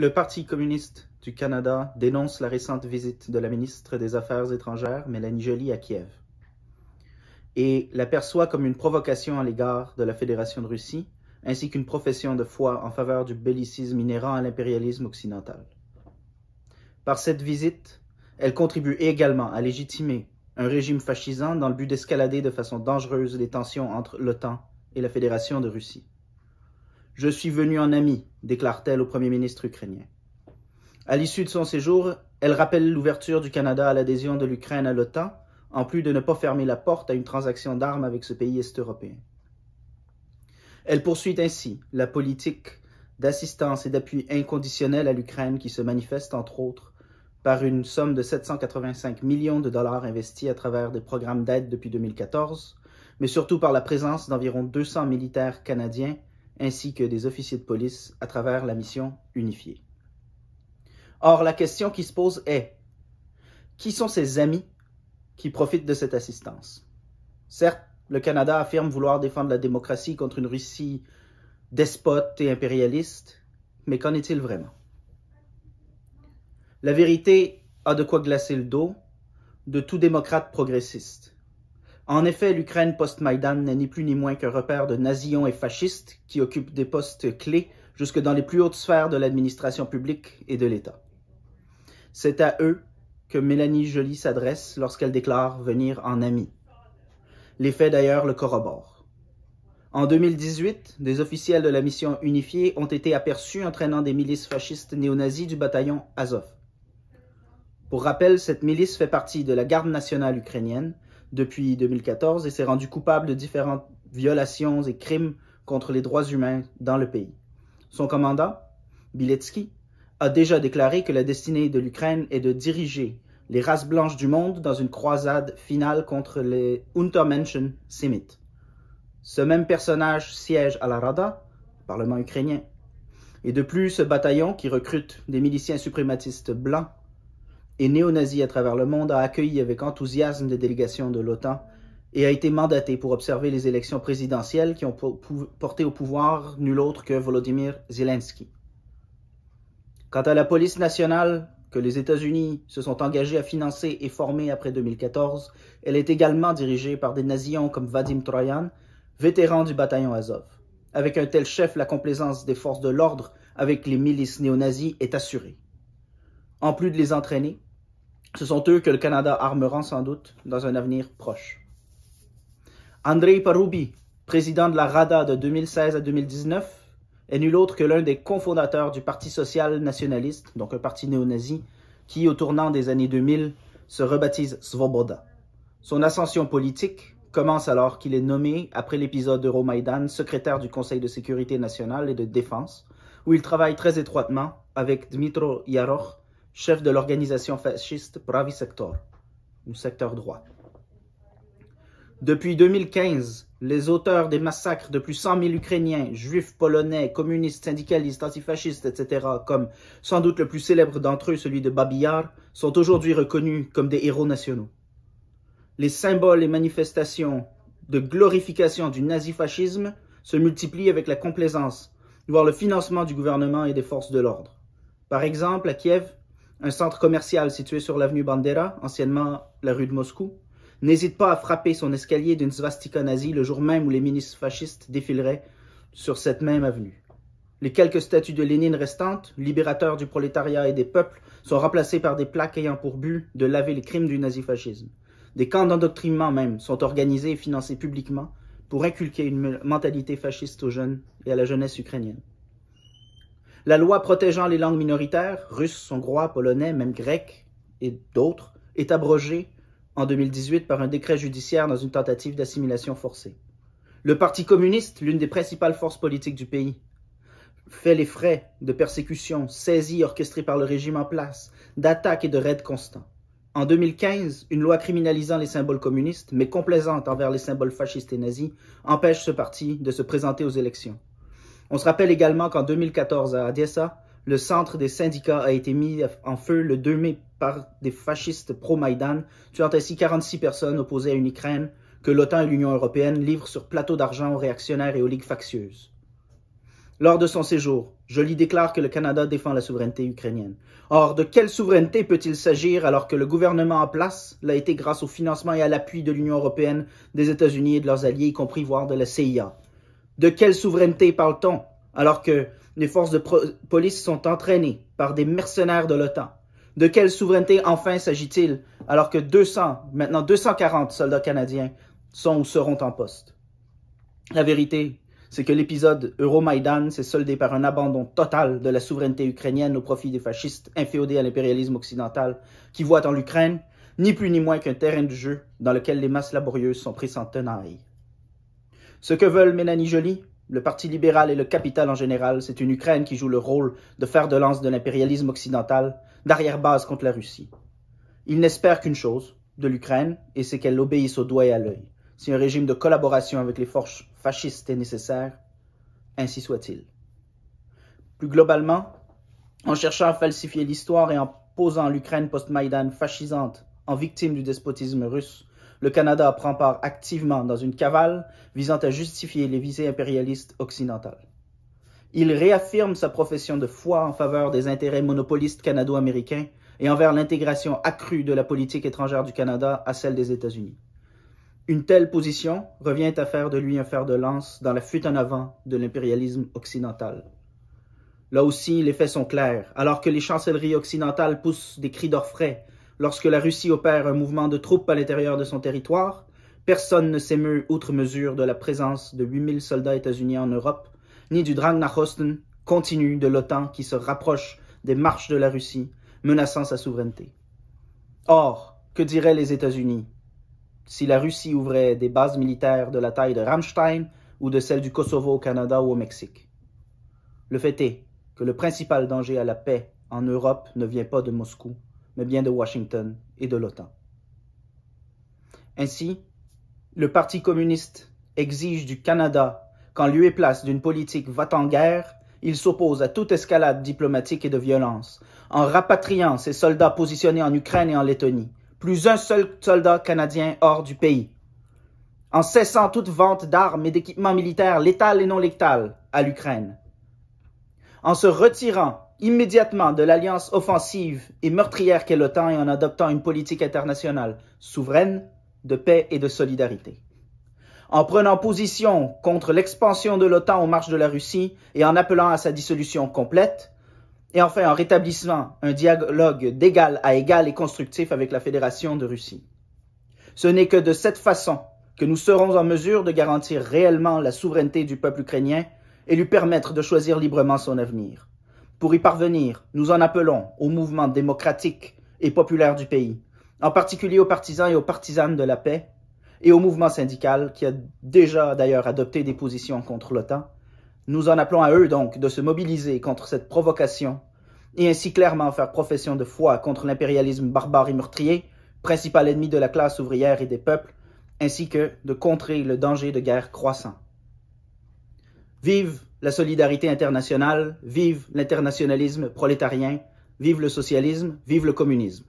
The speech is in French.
Le Parti communiste du Canada dénonce la récente visite de la ministre des Affaires étrangères, Mélanie Joly, à Kiev et l'aperçoit comme une provocation à l'égard de la Fédération de Russie, ainsi qu'une profession de foi en faveur du bellicisme inhérent à l'impérialisme occidental. Par cette visite, elle contribue également à légitimer un régime fascisant dans le but d'escalader de façon dangereuse les tensions entre l'OTAN et la Fédération de Russie. Je suis venue en ami déclare-t-elle au Premier ministre ukrainien. À l'issue de son séjour, elle rappelle l'ouverture du Canada à l'adhésion de l'Ukraine à l'OTAN, en plus de ne pas fermer la porte à une transaction d'armes avec ce pays est-européen. Elle poursuit ainsi la politique d'assistance et d'appui inconditionnel à l'Ukraine qui se manifeste entre autres par une somme de 785 millions de dollars investis à travers des programmes d'aide depuis 2014, mais surtout par la présence d'environ 200 militaires canadiens ainsi que des officiers de police à travers la mission unifiée. Or, la question qui se pose est, qui sont ces amis qui profitent de cette assistance? Certes, le Canada affirme vouloir défendre la démocratie contre une Russie despote et impérialiste, mais qu'en est-il vraiment? La vérité a de quoi glacer le dos de tout démocrate progressiste. En effet, l'Ukraine post-Maïdan n'est ni plus ni moins qu'un repère de nazillons et fascistes qui occupent des postes clés jusque dans les plus hautes sphères de l'administration publique et de l'État. C'est à eux que Mélanie Joly s'adresse lorsqu'elle déclare venir en ami. Les faits d'ailleurs le corroborent. En 2018, des officiels de la mission unifiée ont été aperçus entraînant des milices fascistes néo-nazis du bataillon Azov. Pour rappel, cette milice fait partie de la garde nationale ukrainienne depuis 2014 et s'est rendu coupable de différentes violations et crimes contre les droits humains dans le pays. Son commandant, Biletsky, a déjà déclaré que la destinée de l'Ukraine est de diriger les races blanches du monde dans une croisade finale contre les Untermenschen Semites. Ce même personnage siège à la Rada, Parlement ukrainien. Et de plus, ce bataillon, qui recrute des miliciens suprématistes blancs, et néo-nazis à travers le monde a accueilli avec enthousiasme des délégations de l'OTAN et a été mandaté pour observer les élections présidentielles qui ont porté au pouvoir nul autre que Volodymyr Zelensky. Quant à la police nationale, que les États-Unis se sont engagés à financer et former après 2014, elle est également dirigée par des nazis comme Vadim Troyan, vétéran du bataillon Azov. Avec un tel chef, la complaisance des forces de l'ordre avec les milices néo-nazis est assurée. En plus de les entraîner, ce sont eux que le Canada armera sans doute dans un avenir proche. Andrei Paroubi, président de la RADA de 2016 à 2019, est nul autre que l'un des cofondateurs du Parti social nationaliste, donc un parti néo-nazi, qui, au tournant des années 2000, se rebaptise Svoboda. Son ascension politique commence alors qu'il est nommé, après l'épisode romaïdan secrétaire du Conseil de sécurité nationale et de défense, où il travaille très étroitement avec Dmitro Yaroch chef de l'organisation fasciste Pravi Sector, ou secteur droit. Depuis 2015, les auteurs des massacres de plus de 100 000 Ukrainiens, juifs, polonais, communistes, syndicalistes, antifascistes, etc., comme sans doute le plus célèbre d'entre eux, celui de Babillard, sont aujourd'hui reconnus comme des héros nationaux. Les symboles et manifestations de glorification du nazifascisme se multiplient avec la complaisance, voire le financement du gouvernement et des forces de l'ordre. Par exemple, à Kiev, un centre commercial situé sur l'avenue Bandera, anciennement la rue de Moscou, n'hésite pas à frapper son escalier d'une svastika nazie le jour même où les ministres fascistes défileraient sur cette même avenue. Les quelques statues de Lénine restantes, libérateur du prolétariat et des peuples, sont remplacées par des plaques ayant pour but de laver les crimes du nazifascisme. Des camps d'endoctrinement même sont organisés et financés publiquement pour inculquer une mentalité fasciste aux jeunes et à la jeunesse ukrainienne. La loi protégeant les langues minoritaires, russes, hongrois, polonais, même grec et d'autres, est abrogée en 2018 par un décret judiciaire dans une tentative d'assimilation forcée. Le Parti communiste, l'une des principales forces politiques du pays, fait les frais de persécutions, saisies orchestrées par le régime en place, d'attaques et de raids constants. En 2015, une loi criminalisant les symboles communistes, mais complaisante envers les symboles fascistes et nazis, empêche ce parti de se présenter aux élections. On se rappelle également qu'en 2014 à Odessa, le centre des syndicats a été mis en feu le 2 mai par des fascistes pro-Maïdan, tuant ainsi 46 personnes opposées à une Ukraine que l'OTAN et l'Union européenne livrent sur plateau d'argent aux réactionnaires et aux ligues factieuses. Lors de son séjour, Joly déclare que le Canada défend la souveraineté ukrainienne. Or, de quelle souveraineté peut-il s'agir alors que le gouvernement en place l'a été grâce au financement et à l'appui de l'Union européenne, des États-Unis et de leurs alliés, y compris voire de la CIA de quelle souveraineté parle-t-on alors que les forces de police sont entraînées par des mercenaires de l'OTAN? De quelle souveraineté enfin s'agit-il alors que 200, maintenant 240 soldats canadiens sont ou seront en poste? La vérité, c'est que l'épisode Euromaidan s'est soldé par un abandon total de la souveraineté ukrainienne au profit des fascistes inféodés à l'impérialisme occidental qui voient en l'Ukraine ni plus ni moins qu'un terrain de jeu dans lequel les masses laborieuses sont prises en tenaille. Ce que veulent Mélanie jolie le Parti libéral et le capital en général, c'est une Ukraine qui joue le rôle de fer de lance de l'impérialisme occidental, d'arrière-base contre la Russie. Ils n'espèrent qu'une chose de l'Ukraine, et c'est qu'elle obéisse au doigt et à l'œil. Si un régime de collaboration avec les forces fascistes est nécessaire, ainsi soit-il. Plus globalement, en cherchant à falsifier l'histoire et en posant l'Ukraine post maidan fascisante en victime du despotisme russe, le Canada prend part activement dans une cavale visant à justifier les visées impérialistes occidentales. Il réaffirme sa profession de foi en faveur des intérêts monopolistes canado-américains et envers l'intégration accrue de la politique étrangère du Canada à celle des États-Unis. Une telle position revient à faire de lui un fer de lance dans la fuite en avant de l'impérialisme occidental. Là aussi, les faits sont clairs. Alors que les chancelleries occidentales poussent des cris d'orfraie Lorsque la Russie opère un mouvement de troupes à l'intérieur de son territoire, personne ne s'émeut outre mesure de la présence de 8000 soldats états unis en Europe, ni du Drang nach continu de l'OTAN qui se rapproche des marches de la Russie, menaçant sa souveraineté. Or, que diraient les États-Unis si la Russie ouvrait des bases militaires de la taille de Rammstein ou de celles du Kosovo au Canada ou au Mexique Le fait est que le principal danger à la paix en Europe ne vient pas de Moscou, mais bien de Washington et de l'OTAN. Ainsi, le Parti communiste exige du Canada qu'en lieu et place d'une politique va-t-en-guerre, il s'oppose à toute escalade diplomatique et de violence, en rapatriant ses soldats positionnés en Ukraine et en Lettonie, plus un seul soldat canadien hors du pays, en cessant toute vente d'armes et d'équipements militaires létales et non létales à l'Ukraine, en se retirant immédiatement de l'alliance offensive et meurtrière qu'est l'OTAN et en adoptant une politique internationale souveraine, de paix et de solidarité. En prenant position contre l'expansion de l'OTAN aux marches de la Russie et en appelant à sa dissolution complète, et enfin en rétablissant un dialogue d'égal à égal et constructif avec la Fédération de Russie. Ce n'est que de cette façon que nous serons en mesure de garantir réellement la souveraineté du peuple ukrainien et lui permettre de choisir librement son avenir. Pour y parvenir, nous en appelons au mouvement démocratique et populaire du pays, en particulier aux partisans et aux partisanes de la paix, et au mouvement syndical qui a déjà d'ailleurs adopté des positions contre l'OTAN. Nous en appelons à eux donc de se mobiliser contre cette provocation et ainsi clairement faire profession de foi contre l'impérialisme barbare et meurtrier, principal ennemi de la classe ouvrière et des peuples, ainsi que de contrer le danger de guerre croissant. Vive la solidarité internationale, vive l'internationalisme prolétarien, vive le socialisme, vive le communisme.